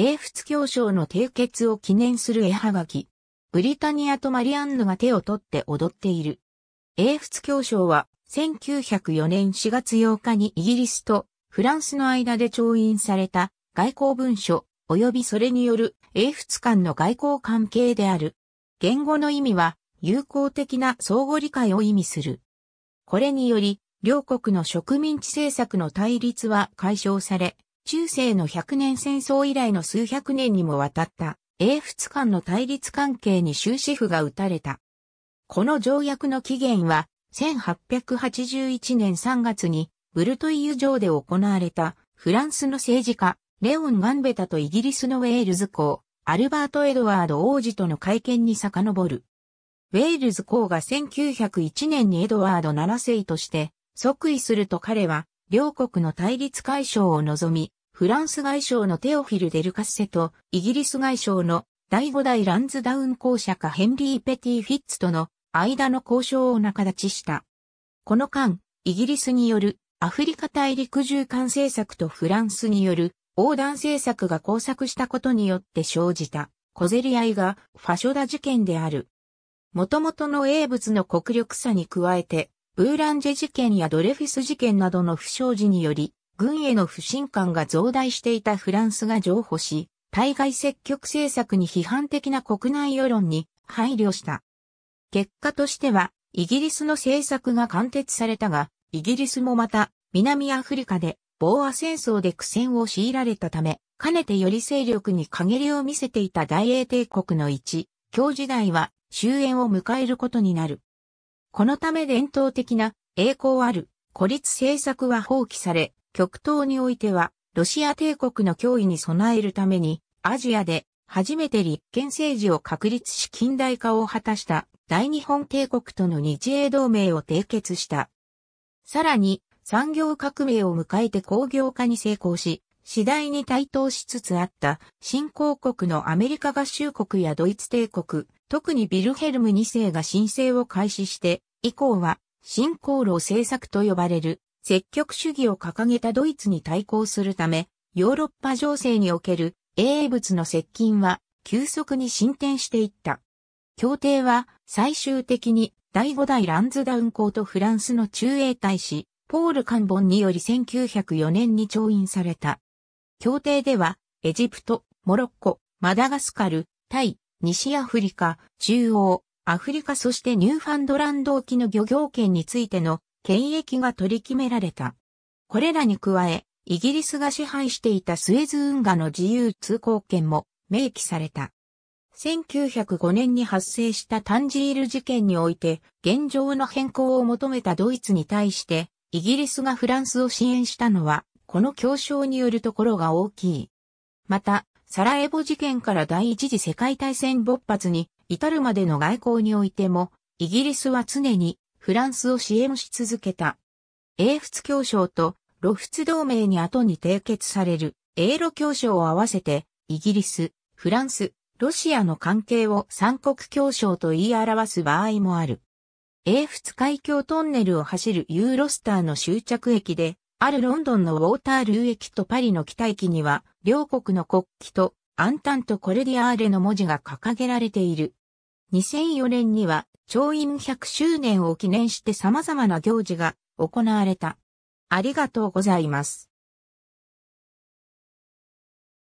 英仏協商の締結を記念する絵はがき。ブリタニアとマリアンヌが手を取って踊っている。英仏協商は1904年4月8日にイギリスとフランスの間で調印された外交文書及びそれによる英仏間の外交関係である。言語の意味は友好的な相互理解を意味する。これにより、両国の植民地政策の対立は解消され、中世の100年戦争以来の数百年にもわたった英仏間の対立関係に終止符が打たれた。この条約の起源は1881年3月にブルトイユ城で行われたフランスの政治家レオン・ガンベタとイギリスのウェールズ公アルバート・エドワード王子との会見に遡る。ウェールズ公が1901年にエドワード7世として即位すると彼は両国の対立解消を望み、フランス外相のテオフィル・デルカッセと、イギリス外相の第5代ランズダウン公爵ヘンリー・ペティ・フィッツとの間の交渉を仲立ちした。この間、イギリスによるアフリカ大陸縦貫政策とフランスによる横断政策が交錯したことによって生じた小競り合いがファショダ事件である。元々の英物の国力差に加えて、ブーランジェ事件やドレフィス事件などの不祥事により、軍への不信感が増大していたフランスが譲歩し、対外積極政策に批判的な国内世論に配慮した。結果としては、イギリスの政策が貫徹されたが、イギリスもまた、南アフリカで、ボーア戦争で苦戦を強いられたため、かねてより勢力に陰りを見せていた大英帝国の一、日時代は終焉を迎えることになる。このため伝統的な栄光ある孤立政策は放棄され、極東においては、ロシア帝国の脅威に備えるために、アジアで初めて立憲政治を確立し近代化を果たした大日本帝国との日英同盟を締結した。さらに、産業革命を迎えて工業化に成功し、次第に台頭しつつあった新興国のアメリカ合衆国やドイツ帝国、特にビルヘルム2世が申請を開始して、以降は新興路政策と呼ばれる積極主義を掲げたドイツに対抗するため、ヨーロッパ情勢における英英物の接近は急速に進展していった。協定は最終的に第5代ランズダウン公とフランスの中英大使、ポール・カンボンにより1904年に調印された。協定では、エジプト、モロッコ、マダガスカル、タイ、西アフリカ、中央、アフリカそしてニューファンドランド沖の漁業権についての権益が取り決められた。これらに加え、イギリスが支配していたスエズ運河の自由通行権も明記された。1905年に発生したタンジール事件において、現状の変更を求めたドイツに対して、イギリスがフランスを支援したのは、この協商によるところが大きい。また、サラエボ事件から第一次世界大戦勃発に至るまでの外交においても、イギリスは常にフランスを支援し続けた。英仏協商と露仏同盟に後に締結される英露協商を合わせて、イギリス、フランス、ロシアの関係を三国協商と言い表す場合もある。英仏海峡トンネルを走るユーロスターの終着駅で、あるロンドンのウォータールー駅とパリの北駅には、両国の国旗とアンタント・コルディアーレの文字が掲げられている。2004年には調印100周年を記念して様々な行事が行われた。ありがとうございます。